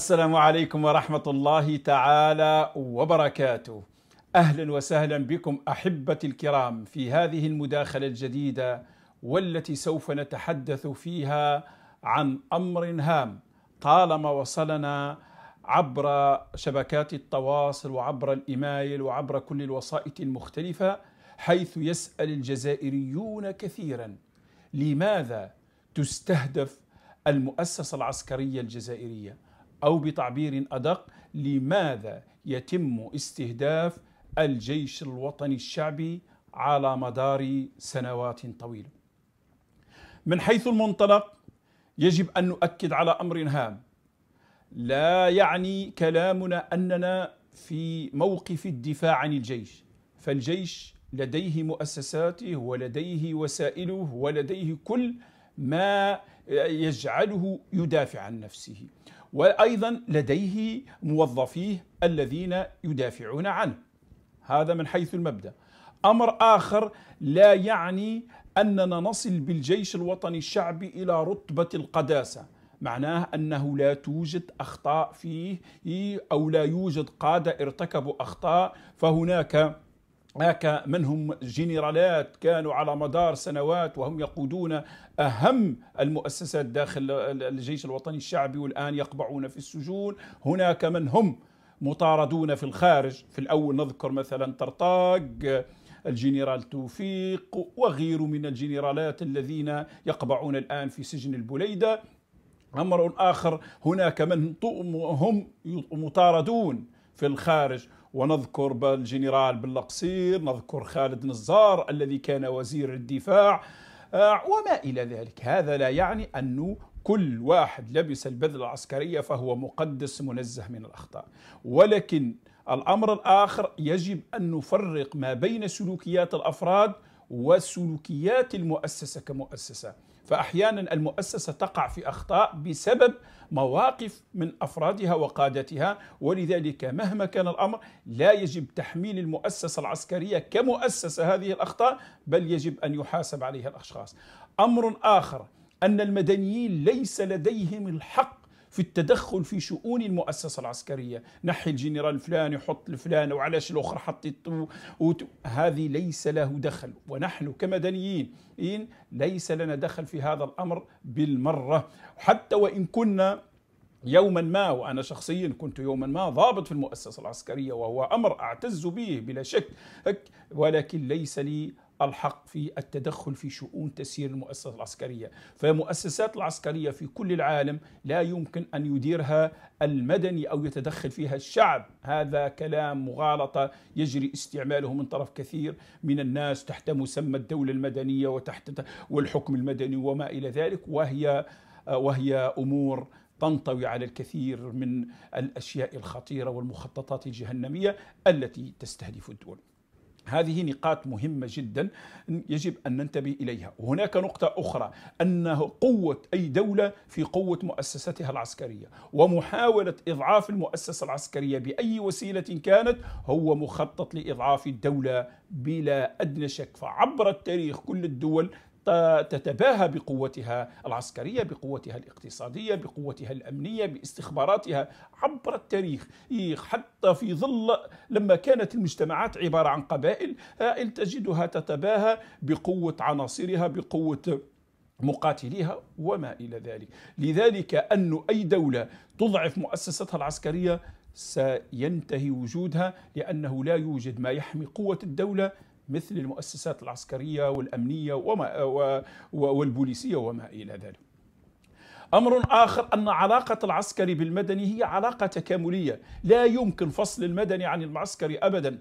السلام عليكم ورحمة الله تعالى وبركاته. أهلا وسهلا بكم أحبتي الكرام في هذه المداخلة الجديدة والتي سوف نتحدث فيها عن أمر هام طالما وصلنا عبر شبكات التواصل وعبر الإيميل وعبر كل الوسائط المختلفة حيث يسأل الجزائريون كثيرا لماذا تستهدف المؤسسة العسكرية الجزائرية؟ او بتعبير ادق لماذا يتم استهداف الجيش الوطني الشعبي على مدار سنوات طويله. من حيث المنطلق يجب ان نؤكد على امر هام لا يعني كلامنا اننا في موقف الدفاع عن الجيش فالجيش لديه مؤسساته ولديه وسائله ولديه كل ما يجعله يدافع عن نفسه وأيضا لديه موظفيه الذين يدافعون عنه هذا من حيث المبدأ أمر آخر لا يعني أننا نصل بالجيش الوطني الشعبي إلى رتبة القداسة معناه أنه لا توجد أخطاء فيه أو لا يوجد قادة ارتكبوا أخطاء فهناك هناك منهم جنرالات كانوا على مدار سنوات وهم يقودون أهم المؤسسات داخل الجيش الوطني الشعبي والآن يقبعون في السجون هناك من هم مطاردون في الخارج في الأول نذكر مثلا طرطاق الجنرال توفيق وغيره من الجنرالات الذين يقبعون الآن في سجن البليدة أمر آخر هناك من هم مطاردون في الخارج ونذكر بالجنرال بالقصير نذكر خالد نزار الذي كان وزير الدفاع آه، وما إلى ذلك هذا لا يعني أنه كل واحد لبس البذلة العسكرية فهو مقدس منزه من الأخطاء ولكن الأمر الآخر يجب أن نفرق ما بين سلوكيات الأفراد وسلوكيات المؤسسة كمؤسسة فأحيانا المؤسسة تقع في أخطاء بسبب مواقف من أفرادها وقادتها ولذلك مهما كان الأمر لا يجب تحميل المؤسسة العسكرية كمؤسسة هذه الأخطاء بل يجب أن يحاسب عليها الأشخاص أمر آخر أن المدنيين ليس لديهم الحق في التدخل في شؤون المؤسسة العسكرية نحي الجنرال فلان يحط الفلان وعلاش الأخرى حطت وت... هذه ليس له دخل ونحن كمدنيين إن ليس لنا دخل في هذا الأمر بالمرة حتى وإن كنا يوما ما وانا شخصيا كنت يوما ما ضابط في المؤسسه العسكريه وهو امر اعتز به بلا شك ولكن ليس لي الحق في التدخل في شؤون تسيير المؤسسة العسكرية فمؤسسات العسكرية في كل العالم لا يمكن أن يديرها المدني أو يتدخل فيها الشعب هذا كلام مغالطة يجري استعماله من طرف كثير من الناس تحت مسمى الدولة المدنية وتحت والحكم المدني وما إلى ذلك وهي وهي أمور تنطوي على الكثير من الاشياء الخطيره والمخططات الجهنميه التي تستهدف الدول هذه نقاط مهمة جدا يجب أن ننتبه إليها وهناك نقطة أخرى أن قوة أي دولة في قوة مؤسستها العسكرية ومحاولة إضعاف المؤسسة العسكرية بأي وسيلة كانت هو مخطط لإضعاف الدولة بلا أدنى شك فعبر التاريخ كل الدول تتباهى بقوتها العسكرية بقوتها الاقتصادية بقوتها الأمنية باستخباراتها عبر التاريخ إيه، حتى في ظل لما كانت المجتمعات عبارة عن قبائل هائل آه، تجدها تتباهى بقوة عناصرها بقوة مقاتليها وما إلى ذلك لذلك أن أي دولة تضعف مؤسستها العسكرية سينتهي وجودها لأنه لا يوجد ما يحمي قوة الدولة مثل المؤسسات العسكرية والأمنية وما والبوليسية وما إلى ذلك أمر آخر أن علاقة العسكري بالمدني هي علاقة تكاملية لا يمكن فصل المدني عن المعسكري أبدا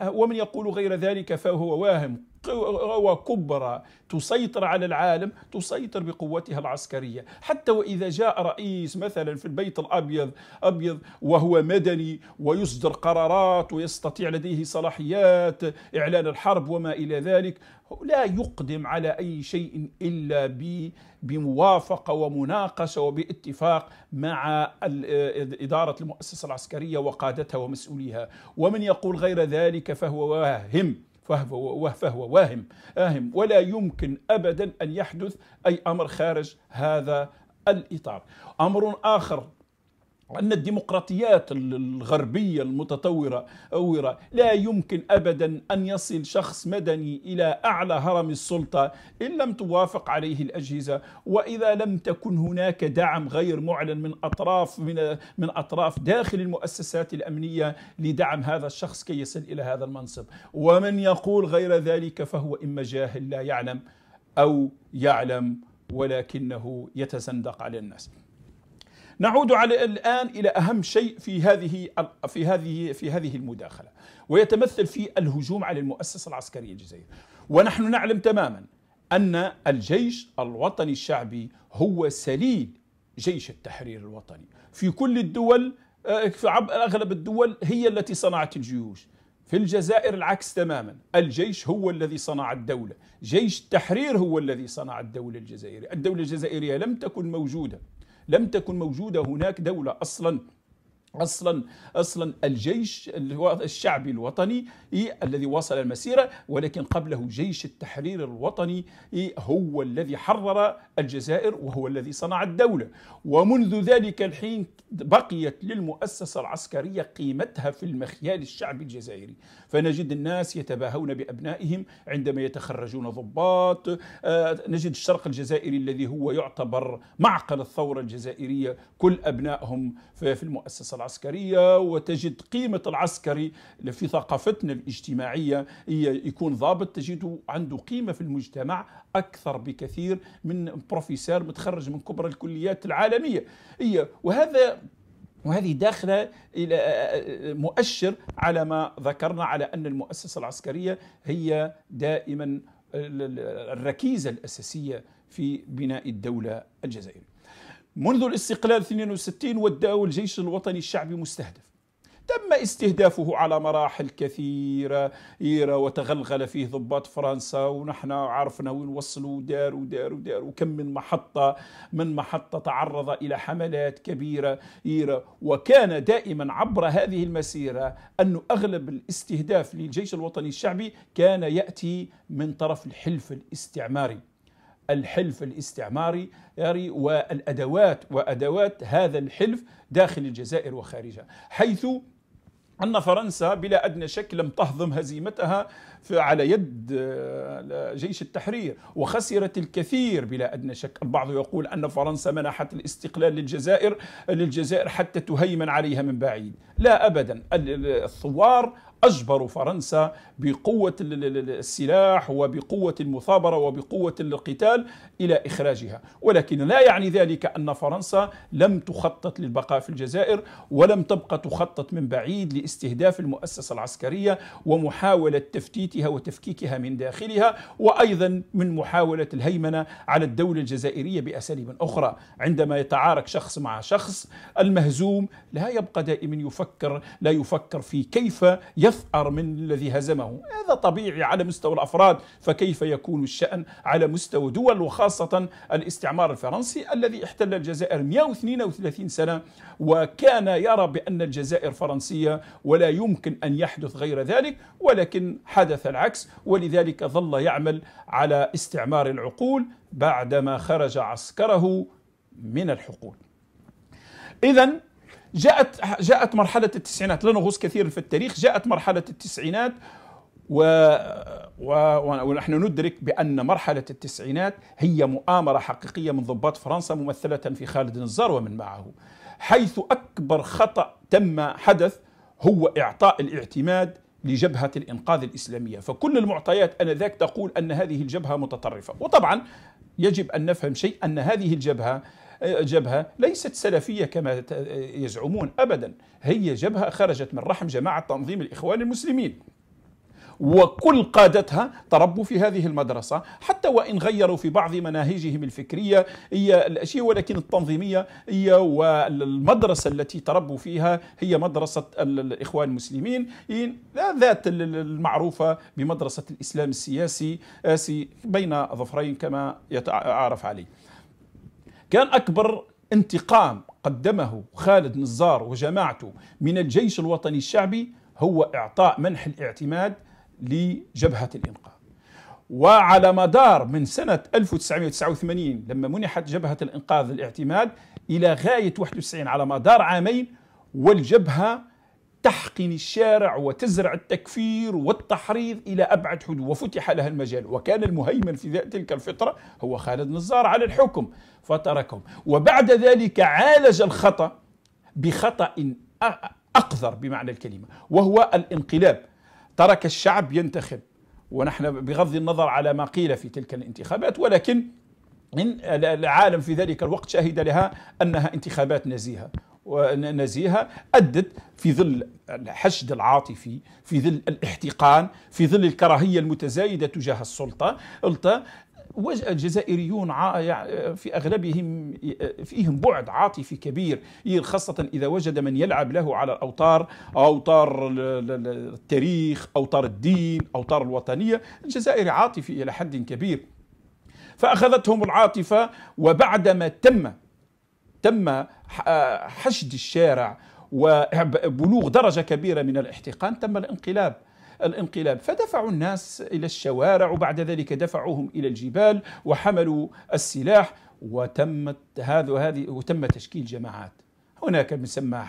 أه، ومن يقول غير ذلك فهو واهم قوى كبرى تسيطر على العالم تسيطر بقوتها العسكرية حتى وإذا جاء رئيس مثلا في البيت الأبيض أبيض وهو مدني ويصدر قرارات ويستطيع لديه صلاحيات إعلان الحرب وما إلى ذلك لا يقدم على أي شيء إلا بموافقة ومناقشة وباتفاق مع إدارة المؤسسة العسكرية وقادتها ومسؤوليها ومن يقول غير ذلك فهو واهم فهو, فهو واهم آهم ولا يمكن أبدا أن يحدث أي أمر خارج هذا الإطار أمر آخر أن الديمقراطيات الغربية المتطورة أورة لا يمكن أبدا أن يصل شخص مدني إلى أعلى هرم السلطة إن لم توافق عليه الأجهزة وإذا لم تكن هناك دعم غير معلن من أطراف من, من أطراف داخل المؤسسات الأمنية لدعم هذا الشخص كي يصل إلى هذا المنصب ومن يقول غير ذلك فهو إما جاهل لا يعلم أو يعلم ولكنه يتزندق على الناس نعود على الآن إلى أهم شيء في هذه في هذه في هذه المداخلة ويتمثل في الهجوم على المؤسسة العسكرية الجزائرية ونحن نعلم تماما أن الجيش الوطني الشعبي هو سليل جيش التحرير الوطني في كل الدول آه، في أغلب الدول هي التي صنعت الجيوش في الجزائر العكس تماما الجيش هو الذي صنع الدولة جيش التحرير هو الذي صنع الدولة الجزائرية الدولة الجزائرية لم تكن موجودة لم تكن موجودة هناك دولة أصلا اصلا اصلا الجيش الشعبي الوطني إيه، الذي واصل المسيره ولكن قبله جيش التحرير الوطني إيه، هو الذي حرر الجزائر وهو الذي صنع الدوله ومنذ ذلك الحين بقيت للمؤسسه العسكريه قيمتها في المخيال الشعبي الجزائري فنجد الناس يتباهون بابنائهم عندما يتخرجون ضباط آه، نجد الشرق الجزائري الذي هو يعتبر معقل الثوره الجزائريه كل ابنائهم في المؤسسه العسكرية وتجد قيمة العسكري في ثقافتنا الاجتماعية يكون ضابط تجده عنده قيمة في المجتمع أكثر بكثير من بروفيسور متخرج من كبرى الكليات العالمية وهذا وهذه داخله الى مؤشر على ما ذكرنا على ان المؤسسه العسكريه هي دائما الركيزه الاساسيه في بناء الدوله الجزائريه منذ الاستقلال 62 وداه الجيش الوطني الشعبي مستهدف تم استهدافه على مراحل كثيرة وتغلغل فيه ضباط فرنسا ونحن عرفنا وين وصلوا دار ودار ودار وكم من محطة من محطة تعرض إلى حملات كبيرة وكان دائما عبر هذه المسيرة أن أغلب الاستهداف للجيش الوطني الشعبي كان يأتي من طرف الحلف الاستعماري الحلف الاستعماري والأدوات وأدوات هذا الحلف داخل الجزائر وخارجها حيث أن فرنسا بلا أدنى شك لم تهضم هزيمتها على يد آه، جيش التحرير وخسرت الكثير بلا أدنى شك البعض يقول أن فرنسا منحت الاستقلال للجزائر للجزائر حتى تهيمن عليها من بعيد لا أبدا الثوار أجبروا فرنسا بقوة السلاح وبقوة المثابرة وبقوة القتال إلى إخراجها ولكن لا يعني ذلك أن فرنسا لم تخطط للبقاء في الجزائر ولم تبقى تخطط من بعيد لاستهداف المؤسسة العسكرية ومحاولة تفتيتها وتفكيكها من داخلها وأيضا من محاولة الهيمنة على الدولة الجزائرية بأساليب أخرى عندما يتعارك شخص مع شخص المهزوم لا يبقى دائما يفكر لا يفكر في كيف يثأر من الذي هزمه هذا طبيعي على مستوى الأفراد فكيف يكون الشأن على مستوى دول وخاصة الاستعمار الفرنسي الذي احتل الجزائر 132 سنة وكان يرى بأن الجزائر فرنسية ولا يمكن أن يحدث غير ذلك ولكن حدث العكس ولذلك ظل يعمل على استعمار العقول بعدما خرج عسكره من الحقول إذا جاءت جاءت مرحله التسعينات لا نغوص كثيرا في التاريخ جاءت مرحله التسعينات و... و... ونحن ندرك بأن مرحلة التسعينات هي مؤامرة حقيقية من ضباط فرنسا ممثلة في خالد نزار ومن معه حيث أكبر خطأ تم حدث هو إعطاء الاعتماد لجبهة الإنقاذ الإسلامية فكل المعطيات أنذاك تقول أن هذه الجبهة متطرفة وطبعا يجب أن نفهم شيء أن هذه الجبهة جبهة ليست سلفية كما يزعمون أبدا هي جبهة خرجت من رحم جماعة تنظيم الإخوان المسلمين وكل قادتها تربوا في هذه المدرسة حتى وإن غيروا في بعض مناهجهم الفكرية هي الأشياء ولكن التنظيمية هي والمدرسة التي تربوا فيها هي مدرسة الإخوان المسلمين ذات المعروفة بمدرسة الإسلام السياسي بين ظفرين كما يتعارف عليه كان أكبر انتقام قدمه خالد نزار وجماعته من الجيش الوطني الشعبي هو إعطاء منح الاعتماد لجبهة الإنقاذ وعلى مدار من سنة 1989 لما منحت جبهة الإنقاذ الاعتماد إلى غاية 91 على مدار عامين والجبهة تحقن الشارع وتزرع التكفير والتحريض إلى أبعد حدود وفتح لها المجال وكان المهيمن في تلك الفترة هو خالد نزار على الحكم فتركهم وبعد ذلك عالج الخطأ بخطأ أقذر بمعنى الكلمة وهو الانقلاب ترك الشعب ينتخب ونحن بغض النظر على ما قيل في تلك الانتخابات ولكن العالم في ذلك الوقت شهد لها أنها انتخابات نزيهة ونزيهة أدت في ظل الحشد العاطفي في ظل الاحتقان في ظل الكراهية المتزايدة تجاه السلطة الجزائريون في اغلبهم فيهم بعد عاطفي كبير إيه، خاصه اذا وجد من يلعب له على الاوتار اوتار التاريخ اوتار الدين اوتار الوطنيه الجزائري عاطفي الى حد كبير فاخذتهم العاطفه وبعدما تم تم آه، حشد الشارع وبلوغ درجة كبيرة من الاحتقان تم الانقلاب الانقلاب فدفعوا الناس إلى الشوارع وبعد ذلك دفعوهم إلى الجبال وحملوا السلاح وتمت هذا وهذه وتم تشكيل جماعات هناك بنسمى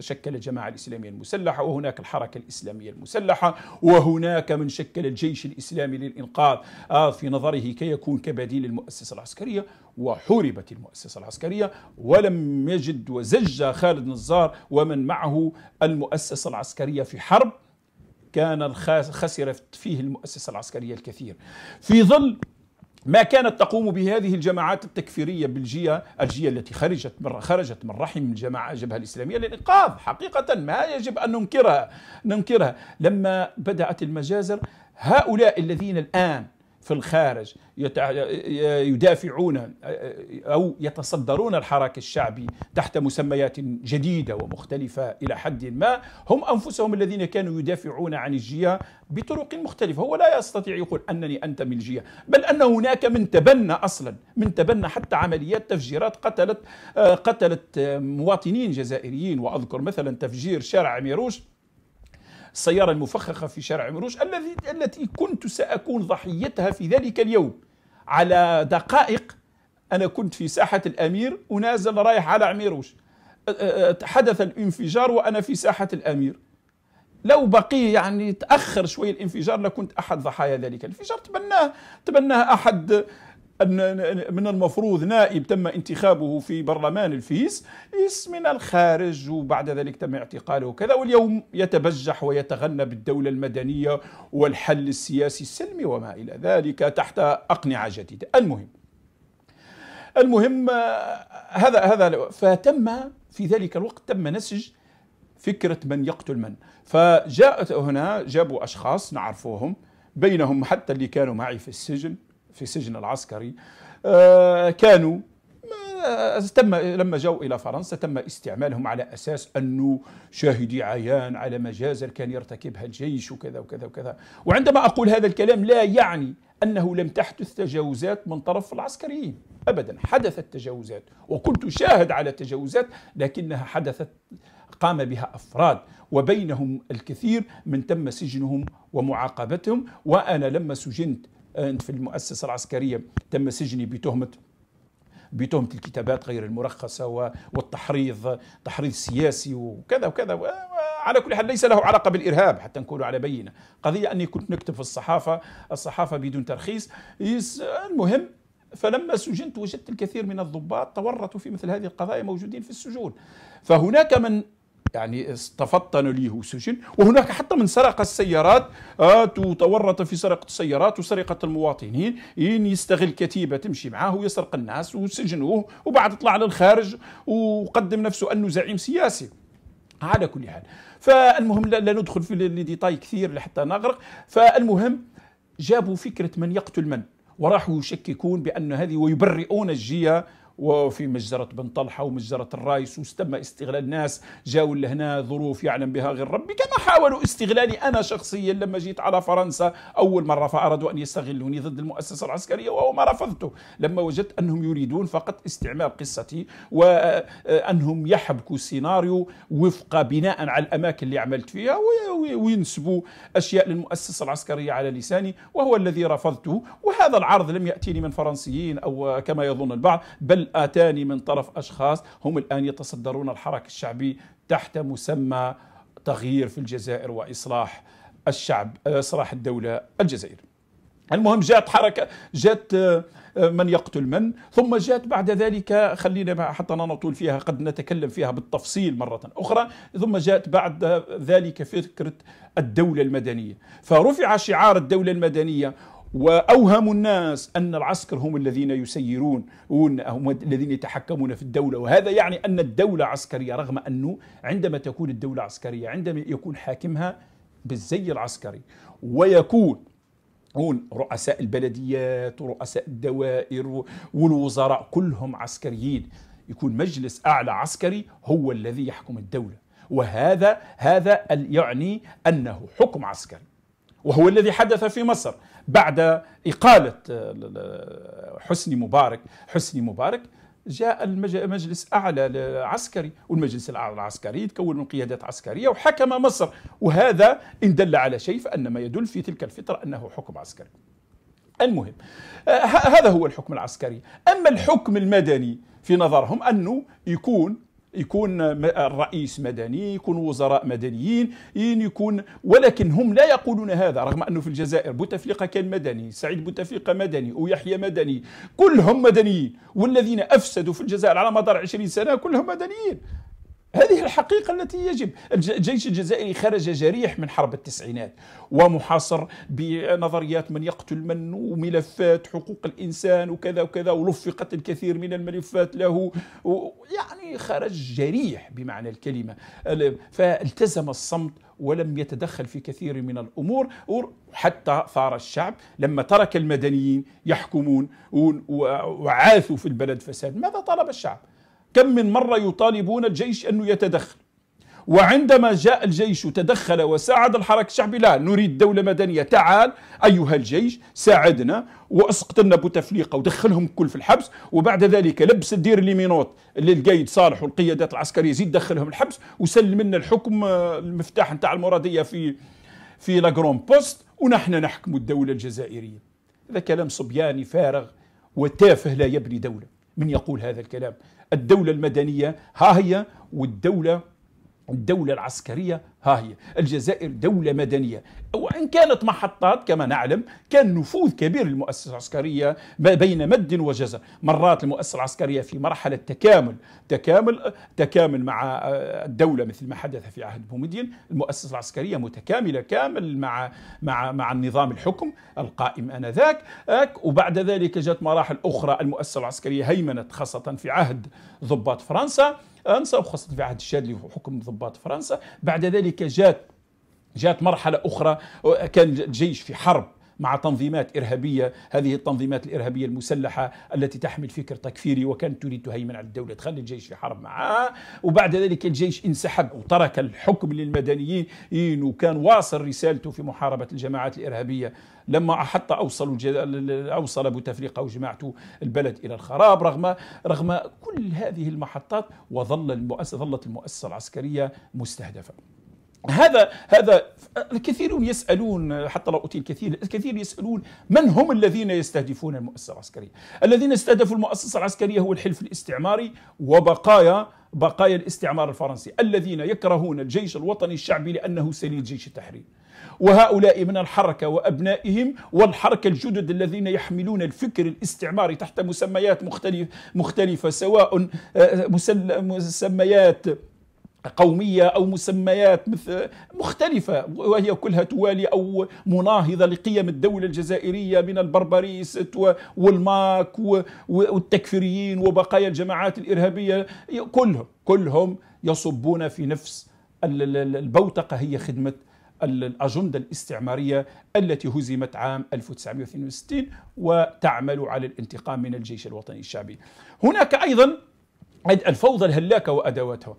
شكل الجماعة الإسلامية المسلحة وهناك الحركة الإسلامية المسلحة وهناك من شكل الجيش الإسلامي للإنقاذ آه، في نظره كي يكون كبديل للمؤسسة العسكرية وحوربت المؤسسة العسكرية ولم يجد وزج خالد نزار ومن معه المؤسسة العسكرية في حرب كان خسرت فيه المؤسسة العسكرية الكثير في ظل ما كانت تقوم به هذه الجماعات التكفيريه بلجيا الجيه التي خرجت من خرجت من رحم الجماعه الجبهه الاسلاميه للانقاذ حقيقه ما يجب ان ننكرها ننكرها لما بدات المجازر هؤلاء الذين الان في الخارج يدافعون أو يتصدرون الحراك الشعبي تحت مسميات جديدة ومختلفة إلى حد ما هم أنفسهم الذين كانوا يدافعون عن الجيه بطرق مختلفة هو لا يستطيع يقول أنني انت من الجيه بل أن هناك من تبنى أصلا من تبنى حتى عمليات تفجيرات قتلت آه، قتلت آه، مواطنين جزائريين وأذكر مثلا تفجير شارع ميروش السيارة المفخخة في شارع مروج الذي التي كنت سأكون ضحيتها في ذلك اليوم على دقائق أنا كنت في ساحة الأمير ونازل رايح على عميروش حدث الانفجار وأنا في ساحة الأمير لو بقي يعني تاخر شويه الانفجار لكنت احد ضحايا ذلك الانفجار تبناه تبناه احد أن من المفروض نائب تم انتخابه في برلمان الفيس اسم من الخارج وبعد ذلك تم اعتقاله وكذا واليوم يتبجح ويتغنى بالدولة المدنية والحل السياسي السلمي وما إلى ذلك تحت أقنعة جديدة المهم المهم هذا هذا فتم في ذلك الوقت تم نسج فكرة من يقتل من فجاءت هنا جابوا أشخاص نعرفوهم بينهم حتى اللي كانوا معي في السجن في السجن العسكري آه، كانوا آه، تم لما جاءوا الى فرنسا تم استعمالهم على اساس انه شاهدي عيان على مجازر كان يرتكبها الجيش وكذا وكذا وكذا وعندما اقول هذا الكلام لا يعني انه لم تحدث تجاوزات من طرف العسكريين ابدا حدثت تجاوزات وكنت شاهد على تجاوزات لكنها حدثت قام بها افراد وبينهم الكثير من تم سجنهم ومعاقبتهم وانا لما سجنت في المؤسسة العسكرية تم سجني بتهمة بتهمة الكتابات غير المرخصة والتحريض تحريض سياسي وكذا وكذا على كل حال ليس له علاقة بالإرهاب حتى نكون على بينة قضية أني كنت نكتب في الصحافة الصحافة بدون ترخيص المهم فلما سجنت وجدت الكثير من الضباط تورطوا في مثل هذه القضايا موجودين في السجون فهناك من يعني تفطن ليه سجن وهناك حتى من سرق السيارات آه، تورط في سرقة السيارات وسرقة المواطنين إن يستغل كتيبة تمشي معاه ويسرق الناس وسجنوه وبعد طلع للخارج وقدم نفسه أنه زعيم سياسي على كل حال فالمهم لا ندخل في الديتاي كثير لحتى نغرق فالمهم جابوا فكرة من يقتل من وراحوا يشككون بأن هذه ويبرئون الجية وفي مجزرة بن طلحة ومجزرة الرايس تم استغلال ناس جاوا لهنا ظروف يعلم بها غير ربي كما حاولوا استغلالي أنا شخصيا لما جيت على فرنسا أول مرة فأرادوا أن يستغلوني ضد المؤسسة العسكرية وهو ما رفضته لما وجدت أنهم يريدون فقط استعمال قصتي وأنهم يحبكوا السيناريو وفق بناء على الأماكن اللي عملت فيها وينسبوا أشياء للمؤسسة العسكرية على لساني وهو الذي رفضته وهذا العرض لم يأتيني من فرنسيين أو كما يظن البعض بل الآتان من طرف أشخاص هم الآن يتصدرون الحراك الشعبي تحت مسمى تغيير في الجزائر وإصلاح الشعب آه، إصلاح الدولة الجزائرية المهم جاءت حركة جاءت آه، آه، من يقتل من ثم جاءت بعد ذلك خلينا حتى لا نطول فيها قد نتكلم فيها بالتفصيل مرة أخرى ثم جاءت بعد ذلك فكرة الدولة المدنية فرفع شعار الدولة المدنية واوهموا الناس ان العسكر هم الذين يسيرون هم الذين يتحكمون في الدوله وهذا يعني ان الدوله عسكريه رغم انه عندما تكون الدوله عسكريه عندما يكون حاكمها بالزي العسكري ويكون هون رؤساء البلديات ورؤساء الدوائر والوزراء كلهم عسكريين يكون مجلس اعلى عسكري هو الذي يحكم الدوله وهذا هذا يعني انه حكم عسكري وهو الذي حدث في مصر بعد إقالة آه، حسني مبارك حسني مبارك جاء المجلس أعلى العسكري والمجلس الأعلى العسكري يتكون من قيادات عسكرية وحكم مصر وهذا إن دل على شيء فأن ما يدل في تلك الفترة أنه حكم عسكري المهم آه، هذا هو الحكم العسكري أما الحكم المدني في نظرهم أنه يكون يكون الرئيس مدني يكون وزراء مدنيين يكون ولكن هم لا يقولون هذا رغم أنه في الجزائر بوتفليقة كان مدني سعيد بوتفليقة مدني ويحيى مدني كلهم مدنيين والذين أفسدوا في الجزائر على مدار عشرين سنة كلهم مدنيين هذه الحقيقة التي يجب الجيش الجزائري خرج جريح من حرب التسعينات ومحاصر بنظريات من يقتل من وملفات حقوق الإنسان وكذا وكذا ولفقت الكثير من الملفات له يعني خرج جريح بمعنى الكلمة فالتزم الصمت ولم يتدخل في كثير من الامور حتى ثار الشعب لما ترك المدنيين يحكمون وعاثوا في البلد فساد ماذا طلب الشعب؟ كم من مرة يطالبون الجيش أنه يتدخل وعندما جاء الجيش تدخل وساعد الحراك الشعبي لا نريد دولة مدنية تعال أيها الجيش ساعدنا وأسقط لنا بوتفليقة ودخلهم الكل في الحبس وبعد ذلك لبس الدير ليمينوت للقيد صالح والقيادات العسكرية زيد دخلهم الحبس وسلم لنا الحكم المفتاح نتاع المرادية في في لاغرون بوست ونحن نحكم الدولة الجزائرية هذا كلام صبياني فارغ وتافه لا يبني دولة من يقول هذا الكلام الدولة المدنية ها هي والدولة الدولة العسكرية ها هي الجزائر دولة مدنية وإن كانت محطات كما نعلم كان نفوذ كبير للمؤسسة العسكرية بين مد وجزر مرات المؤسسة العسكرية في مرحلة تكامل تكامل تكامل مع آه، الدولة مثل ما حدث في عهد بومدين المؤسسة العسكرية متكاملة كامل مع مع مع النظام الحكم القائم آنذاك وبعد ذلك جاءت مراحل أخرى المؤسسة العسكرية هيمنت خاصة في عهد ضباط فرنسا أنسى وخاصة في عهد الشادلي وحكم ضباط فرنسا بعد ذلك ذلك جات جات مرحلة أخرى كان الجيش في حرب مع تنظيمات إرهابية هذه التنظيمات الإرهابية المسلحة التي تحمل فكر تكفيري وكانت تريد تهيمن على الدولة تخلي الجيش في حرب معها وبعد ذلك الجيش انسحب وترك الحكم للمدنيين وكان واصل رسالته في محاربة الجماعات الإرهابية لما حتى أوصلوا أوصل أبو تفريقة وجماعته البلد إلى الخراب رغم رغم كل هذه المحطات وظل المؤسسة ظلت المؤسسة العسكرية مستهدفة هذا هذا الكثيرون يسالون حتى لو اوتي الكثير الكثير يسالون من هم الذين يستهدفون المؤسسه العسكريه؟ الذين استهدفوا المؤسسه العسكريه هو الحلف الاستعماري وبقايا بقايا الاستعمار الفرنسي الذين يكرهون الجيش الوطني الشعبي لانه سليل جيش التحرير. وهؤلاء من الحركه وابنائهم والحركه الجدد الذين يحملون الفكر الاستعماري تحت مسميات مختلف مختلفه سواء آه، مسميات قومية أو مسميات مثل مختلفة وهي كلها توالي أو مناهضة لقيم الدولة الجزائرية من البربريست والماك والتكفيريين وبقايا الجماعات الإرهابية كلهم كلهم يصبون في نفس البوتقة هي خدمة الأجندة الاستعمارية التي هزمت عام 1962 وتعمل على الانتقام من الجيش الوطني الشعبي هناك أيضا الفوضى الهلاكة وأدواتها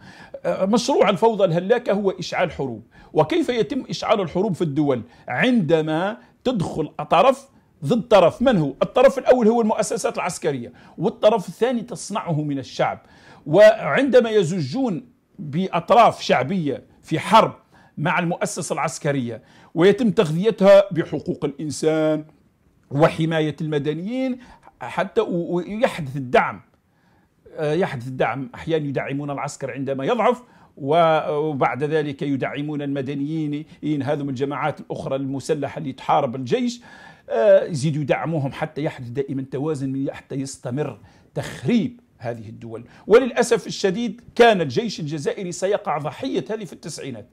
أه، مشروع الفوضى الهلاكة هو إشعال حروب وكيف يتم إشعال الحروب في الدول عندما تدخل طرف ضد طرف من هو؟ الطرف الأول هو المؤسسات العسكرية والطرف الثاني تصنعه من الشعب وعندما يزجون بأطراف شعبية في حرب مع المؤسسة العسكرية ويتم تغذيتها بحقوق الإنسان وحماية المدنيين حتى ويحدث الدعم يحدث دعم أحيانا يدعمون العسكر عندما يضعف وبعد ذلك يدعمون المدنيين هذم الجماعات الأخرى المسلحة اللي تحارب الجيش آه، يزيدوا يدعموهم حتى يحدث دائما توازن حتى يستمر تخريب هذه الدول وللأسف الشديد كان الجيش الجزائري سيقع ضحية هذه في التسعينات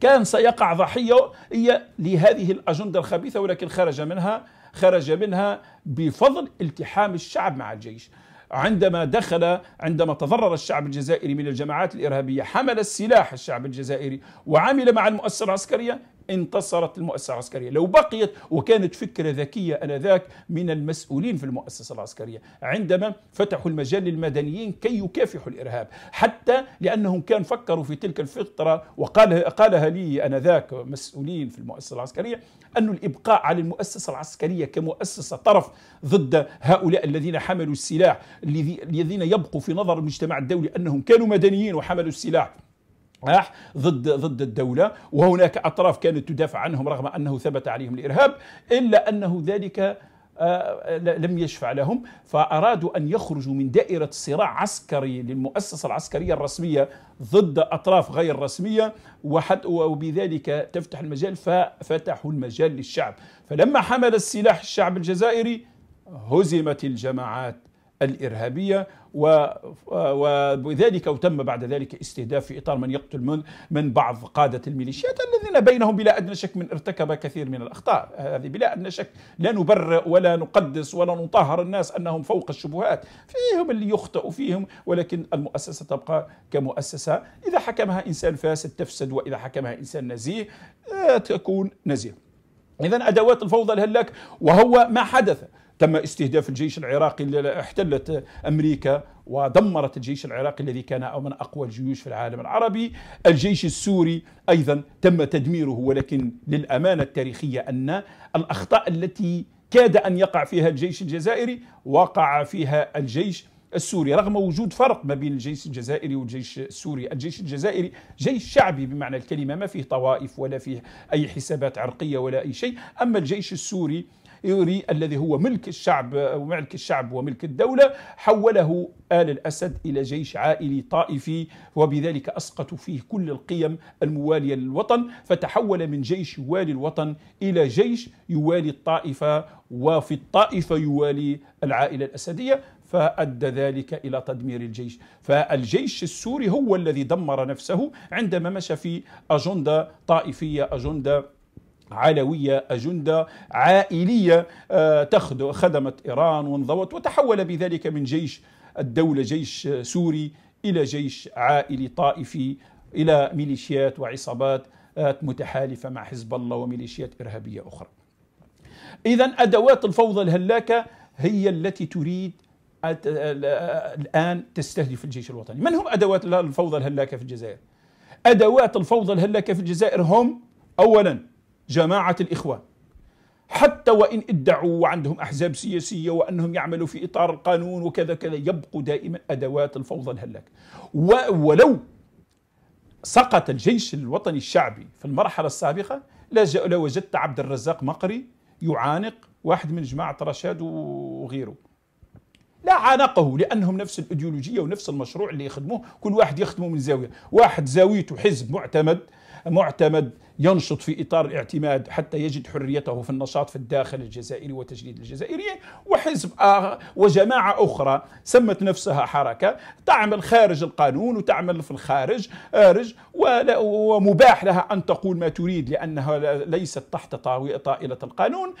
كان سيقع ضحية هي لهذه الأجندة الخبيثة ولكن خرج منها خرج منها بفضل التحام الشعب مع الجيش عندما دخل عندما تضرر الشعب الجزائري من الجماعات الإرهابية حمل السلاح الشعب الجزائري وعمل مع المؤسسة العسكرية انتصرت المؤسسة العسكرية لو بقيت وكانت فكرة ذكية أنذاك من المسؤولين في المؤسسة العسكرية عندما فتحوا المجال للمدنيين كي يكافحوا الإرهاب حتى لأنهم كان فكروا في تلك الفترة وقالها قالها لي أنذاك مسؤولين في المؤسسة العسكرية أن الإبقاء على المؤسسة العسكرية كمؤسسة طرف ضد هؤلاء الذين حملوا السلاح الذين يبقوا في نظر المجتمع الدولي أنهم كانوا مدنيين وحملوا السلاح ضد ضد الدوله وهناك اطراف كانت تدافع عنهم رغم انه ثبت عليهم الارهاب الا انه ذلك آه، لم يشفع لهم فأرادوا أن يخرجوا من دائرة صراع عسكري للمؤسسة العسكرية الرسمية ضد أطراف غير رسمية وبذلك تفتح المجال ففتحوا المجال للشعب فلما حمل السلاح الشعب الجزائري هزمت الجماعات الإرهابية وبذلك وتم بعد ذلك استهداف في إطار من يقتل من, من بعض قادة الميليشيات الذين بينهم بلا أدنى شك من ارتكب كثير من الأخطاء هذه بلا أدنى شك لا نبرئ ولا نقدس ولا نطهر الناس أنهم فوق الشبهات فيهم اللي يخطئ فيهم ولكن المؤسسة تبقى كمؤسسة إذا حكمها إنسان فاسد تفسد وإذا حكمها إنسان نزيه آه، تكون نزيه إذا أدوات الفوضى الهلاك وهو ما حدث تم استهداف الجيش العراقي احتلت امريكا ودمرت الجيش العراقي الذي كان من اقوى الجيوش في العالم العربي، الجيش السوري ايضا تم تدميره ولكن للامانه التاريخيه ان الاخطاء التي كاد ان يقع فيها الجيش الجزائري وقع فيها الجيش السوري رغم وجود فرق ما بين الجيش الجزائري والجيش السوري الجيش الجزائري جيش شعبي بمعنى الكلمة ما فيه طوائف ولا فيه أي حسابات عرقية ولا أي شيء أما الجيش السوري يوري الذي هو ملك الشعب وملك الشعب وملك الدولة حوله آل الأسد إلى جيش عائلي طائفي وبذلك أسقطوا فيه كل القيم الموالية للوطن فتحول من جيش يوالي الوطن إلى جيش يوالي الطائفة وفي الطائفة يوالي العائلة الأسدية فأدى ذلك إلى تدمير الجيش فالجيش السوري هو الذي دمر نفسه عندما مشى في أجندة طائفية أجندة علوية أجندة عائلية آه، خدمت إيران وانضوت وتحول بذلك من جيش الدولة جيش سوري إلى جيش عائلي طائفي إلى ميليشيات وعصابات آه، متحالفة مع حزب الله وميليشيات إرهابية أخرى إذا أدوات الفوضى الهلاكة هي التي تريد آه، الآن تستهدف الجيش الوطني من هم أدوات الفوضى الهلاكة في الجزائر؟ أدوات الفوضى الهلاكة في الجزائر هم أولاً جماعة الإخوان حتى وإن ادعوا وعندهم أحزاب سياسية وأنهم يعملوا في إطار القانون وكذا كذا يبقوا دائما أدوات الفوضى الهلاك ولو سقط الجيش الوطني الشعبي في المرحلة السابقة لوجدت عبد الرزاق مقري يعانق واحد من جماعة رشاد وغيره لا عانقه لانهم نفس الايديولوجيه ونفس المشروع اللي يخدموه كل واحد يخدمه من زاويه واحد زاويته حزب معتمد معتمد ينشط في إطار الاعتماد حتى يجد حريته في النشاط في الداخل الجزائري وتجديد الجزائرية وحزب آخر وجماعة أخرى سمت نفسها حركة تعمل خارج القانون وتعمل في الخارج خارج ومباح لها أن تقول ما تريد لأنها ليست تحت طائلة القانون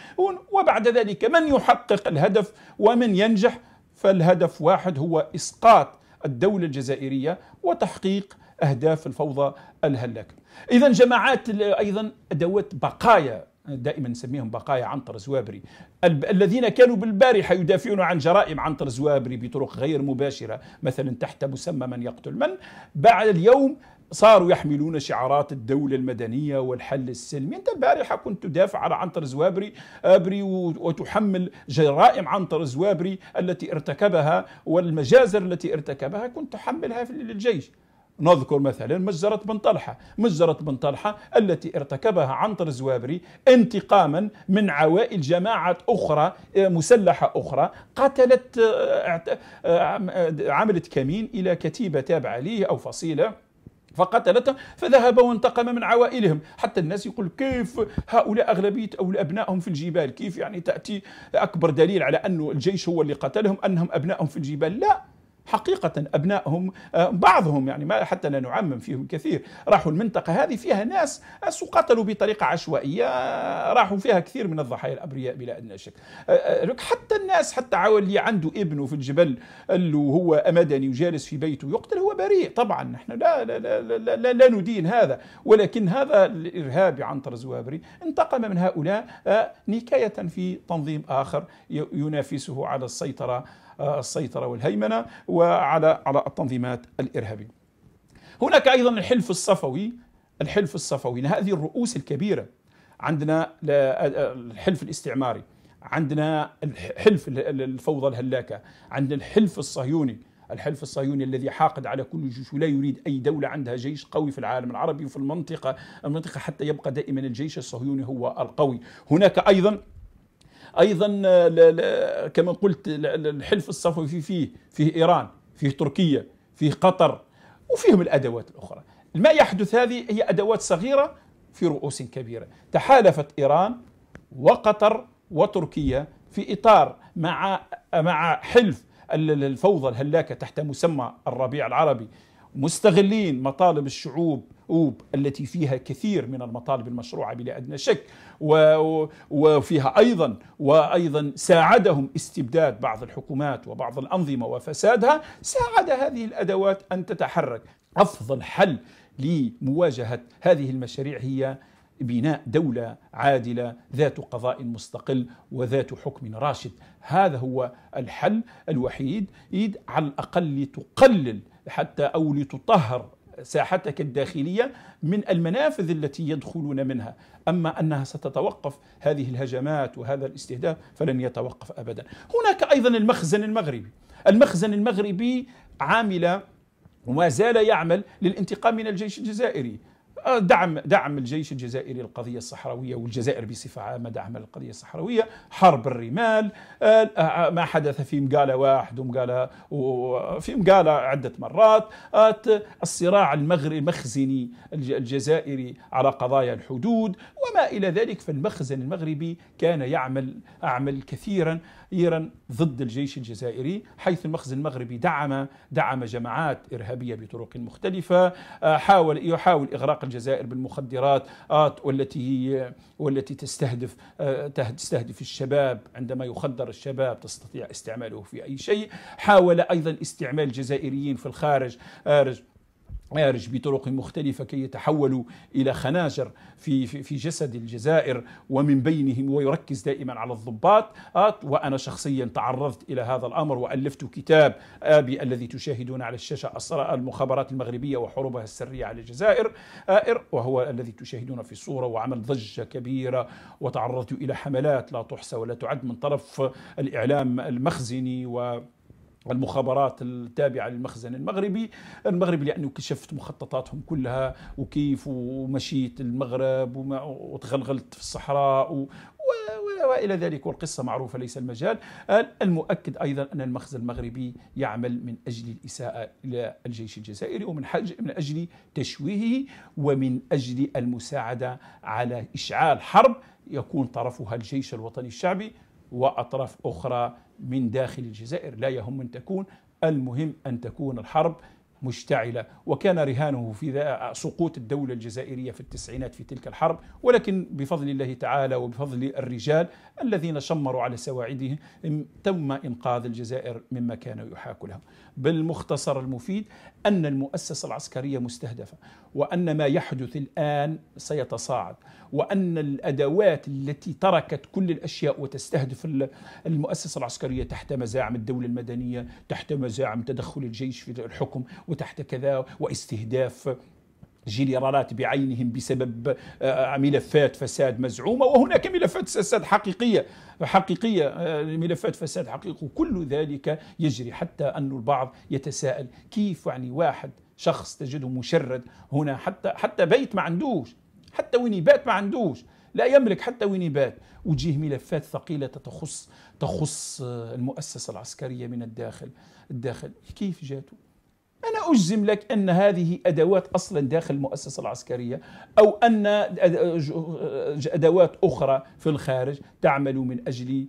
وبعد ذلك من يحقق الهدف ومن ينجح فالهدف واحد هو إسقاط الدولة الجزائرية وتحقيق أهداف الفوضى الهلاكة اذا جماعات ايضا ادوات بقايا دائما نسميهم بقايا عنتر زوابري الذين كانوا بالبارحة يدافعون عن جرائم عنتر زوابري بطرق غير مباشرة مثلا تحت مسمى من يقتل من بعد اليوم صاروا يحملون شعارات الدولة المدنية والحل السلمي أنت البارحة كنت تدافع على عنتر زوابري أبري وتحمل جرائم عنتر زوابري التي ارتكبها والمجازر التي ارتكبها كنت تحملها للجيش نذكر مثلا مجزرة بن طلحة مجزرة بن طلحة التي ارتكبها عنتر الزوابري انتقاما من عوائل جماعة أخرى مسلحة أخرى قتلت آه، عملت كمين إلى كتيبة تابعة ليه أو فصيلة فقتلته فذهب وانتقم من عوائلهم حتى الناس يقول كيف هؤلاء أغلبية أو أبنائهم في الجبال كيف يعني تأتي أكبر دليل على أن الجيش هو اللي قتلهم أنهم أبنائهم في الجبال لا حقيقة أبنائهم آه، بعضهم يعني ما حتى لا نعمم فيهم كثير راحوا المنطقة هذه فيها ناس آه، قتلوا بطريقة عشوائية آه، راحوا فيها كثير من الضحايا الأبرياء بلا أدنى شك حتى الناس حتى اللي عنده ابنه في الجبل اللي هو أمدني وجالس في بيته يقتل هو بريء طبعا نحن لا لا لا, لا, لا, لا ندين هذا ولكن هذا الإرهابي عنتر زوابري انتقم من هؤلاء نكاية في تنظيم آخر ينافسه على السيطرة السيطرة والهيمنة وعلى على التنظيمات الإرهابية هناك أيضا الحلف الصفوي الحلف الصفوي هذه الرؤوس الكبيرة عندنا الحلف الاستعماري عندنا الحلف الفوضى الهلاكة عندنا الحلف الصهيوني الحلف الصهيوني الذي حاقد على كل الجيوش ولا يريد أي دولة عندها جيش قوي في العالم العربي وفي المنطقة المنطقة حتى يبقى دائما الجيش الصهيوني هو القوي هناك أيضا ايضا آه، كما قلت الحلف الصفوي فيه فيه ايران فيه تركيا فيه قطر وفيهم الادوات الاخرى ما يحدث هذه هي ادوات صغيره في رؤوس كبيره تحالفت ايران وقطر وتركيا في اطار مع مع حلف الفوضى الهلاكه تحت مسمى الربيع العربي مستغلين مطالب الشعوب التي فيها كثير من المطالب المشروعة بلا أدنى شك وفيها أيضا وأيضا ساعدهم استبداد بعض الحكومات وبعض الأنظمة وفسادها ساعد هذه الأدوات أن تتحرك أفضل حل لمواجهة هذه المشاريع هي بناء دولة عادلة ذات قضاء مستقل وذات حكم راشد هذا هو الحل الوحيد على الأقل تقلل حتى أو لتطهر ساحتك الداخلية من المنافذ التي يدخلون منها أما أنها ستتوقف هذه الهجمات وهذا الاستهداف فلن يتوقف أبدا هناك أيضا المخزن المغربي المخزن المغربي عامل وما زال يعمل للانتقام من الجيش الجزائري آه، دعم دعم الجيش الجزائري القضيه الصحراويه والجزائر بصفه عامه دعم القضيه الصحراويه حرب الرمال آه، آه، ما حدث في مقالة واحد ومقالة وفي مقالة عدة مرات الصراع المغري المخزني الجزائري على قضايا الحدود وما إلى ذلك فالمخزن المغربي كان يعمل أعمل كثيرا إيران ضد الجيش الجزائري حيث المخزن المغربي دعم دعم جماعات إرهابية بطرق مختلفة آه، حاول يحاول إغراق الجزائر بالمخدرات والتي والتي تستهدف آه، تستهدف الشباب عندما يخدر الشباب تستطيع استعماله في أي شيء حاول أيضا استعمال الجزائريين في الخارج يارج بطرق مختلفة كي يتحولوا إلى خناجر في, في, في جسد الجزائر ومن بينهم ويركز دائما على الضباط وأنا شخصيا تعرضت إلى هذا الأمر وألفت كتاب آبي الذي تشاهدون على الشاشة المخابرات المغربية وحروبها السرية على الجزائر وهو الذي تشاهدون في الصورة وعمل ضجة كبيرة وتعرضت إلى حملات لا تحصى ولا تعد من طرف الإعلام المخزني و المخابرات التابعة للمخزن المغربي المغرب لأنه كشفت مخططاتهم كلها وكيف ومشيت المغرب وتغلغلت في الصحراء و والى ذلك والقصه معروفه ليس المجال المؤكد ايضا ان المخزن المغربي يعمل من اجل الاساءه الى الجيش الجزائري ومن من اجل تشويهه ومن اجل المساعده على اشعال حرب يكون طرفها الجيش الوطني الشعبي واطراف اخرى من داخل الجزائر لا يهم من تكون المهم أن تكون الحرب مشتعلة وكان رهانه في سقوط الدولة الجزائرية في التسعينات في تلك الحرب ولكن بفضل الله تعالى وبفضل الرجال الذين شمروا على سواعدهم تم إنقاذ الجزائر مما كان يحاك لها بالمختصر المفيد أن المؤسسة العسكرية مستهدفة وأن ما يحدث الآن سيتصاعد وأن الأدوات التي تركت كل الأشياء وتستهدف المؤسسة العسكرية تحت مزاعم الدولة المدنية تحت مزاعم تدخل الجيش في الحكم وتحت كذا واستهداف جنرالات بعينهم بسبب آه، ملفات فساد مزعومة وهناك ملفات فساد حقيقية حقيقية آه، ملفات فساد حقيقي وكل ذلك يجري حتى أن البعض يتساءل كيف يعني واحد شخص تجده مشرد هنا حتى حتى بيت ما عندوش حتى وين يبات ما عندوش لا يملك حتى وين يبات وجيه ملفات ثقيلة تخص تخص آه، المؤسسة العسكرية من الداخل الداخل كيف جاته أنا أجزم لك أن هذه أدوات أصلا داخل المؤسسة العسكرية أو أن آه، آه، أدوات أخرى في الخارج تعمل من أجل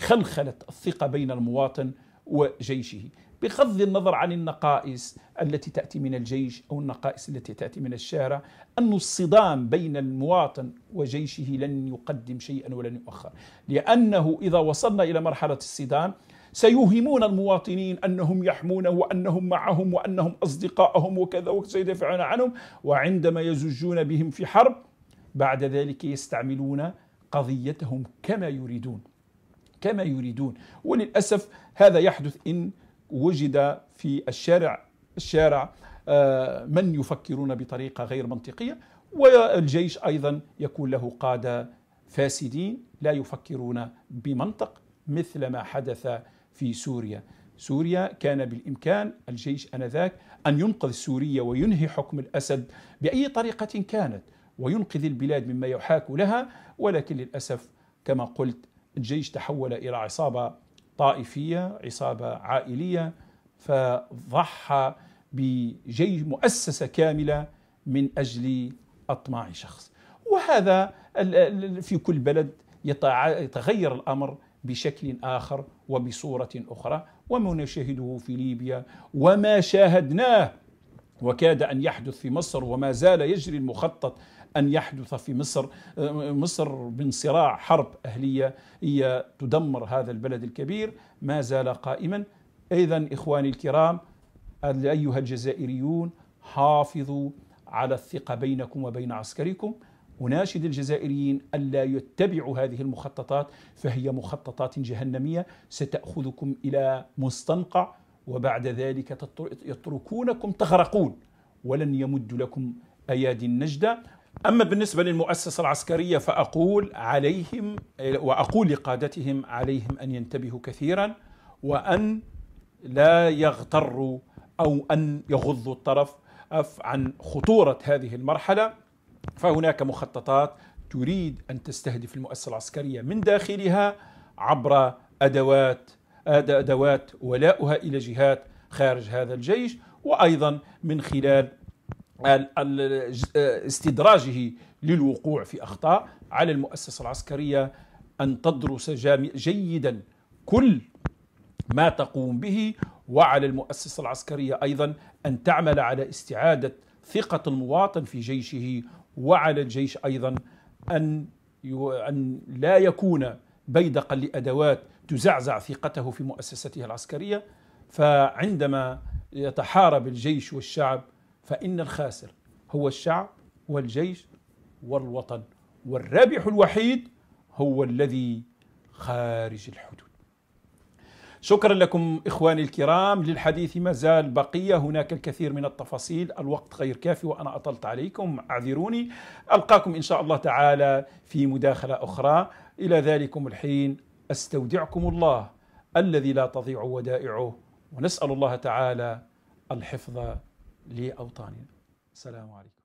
خلخلة الثقة بين المواطن وجيشه بغض النظر عن النقائص التي تأتي من الجيش أو النقائص التي تأتي من الشارع أن الصدام بين المواطن وجيشه لن يقدم شيئا ولن يؤخر لأنه إذا وصلنا إلى مرحلة الصدام سيوهمون المواطنين انهم يحمونه وانهم معهم وانهم اصدقائهم وكذا وسيدافعون عنهم وعندما يزجون بهم في حرب بعد ذلك يستعملون قضيتهم كما يريدون كما يريدون وللاسف هذا يحدث ان وجد في الشارع الشارع آه، من يفكرون بطريقه غير منطقيه والجيش ايضا يكون له قاده فاسدين لا يفكرون بمنطق مثل ما حدث في سوريا. سوريا كان بالامكان الجيش انذاك ان ينقذ سوريا وينهي حكم الاسد باي طريقه كانت وينقذ البلاد مما يحاك لها ولكن للاسف كما قلت الجيش تحول الى عصابه طائفيه، عصابه عائليه فضحى بجيش مؤسسه كامله من اجل اطماع شخص. وهذا في كل بلد يتغير الامر بشكل اخر وبصوره اخرى وما نشاهده في ليبيا وما شاهدناه وكاد ان يحدث في مصر وما زال يجري المخطط أن يحدث في مصر مصر من صراع حرب أهلية هي تدمر هذا البلد الكبير ما زال قائما إذا إخواني الكرام أيها الجزائريون حافظوا على الثقة بينكم وبين عسكركم أناشد الجزائريين ألا يتبعوا هذه المخططات فهي مخططات جهنمية ستأخذكم إلى مستنقع وبعد ذلك يتركونكم تغرقون ولن يمد لكم أيادي النجدة أما بالنسبة للمؤسسة العسكرية فأقول عليهم وأقول لقادتهم عليهم أن ينتبهوا كثيرا وأن لا يغتروا أو أن يغضوا الطرف عن خطورة هذه المرحلة فهناك مخططات تريد أن تستهدف المؤسسة العسكرية من داخلها عبر أدوات أدوات ولاؤها إلى جهات خارج هذا الجيش وأيضا من خلال آه، استدراجه للوقوع في أخطاء على المؤسسة العسكرية أن تدرس جيدا كل ما تقوم به وعلى المؤسسة العسكرية أيضا أن تعمل على استعادة ثقة المواطن في جيشه وعلى الجيش أيضا أن أن لا يكون بيدقا لأدوات تزعزع ثقته في مؤسسته العسكرية فعندما يتحارب الجيش والشعب فإن الخاسر هو الشعب والجيش والوطن والرابح الوحيد هو الذي خارج الحدود شكرا لكم إخواني الكرام للحديث ما زال بقية هناك الكثير من التفاصيل الوقت غير كافي وأنا أطلت عليكم أعذروني ألقاكم إن شاء الله تعالى في مداخلة أخرى إلى ذلكم الحين أستودعكم الله الذي لا تضيع ودائعه ونسأل الله تعالى الحفظ لأوطاننا السلام عليكم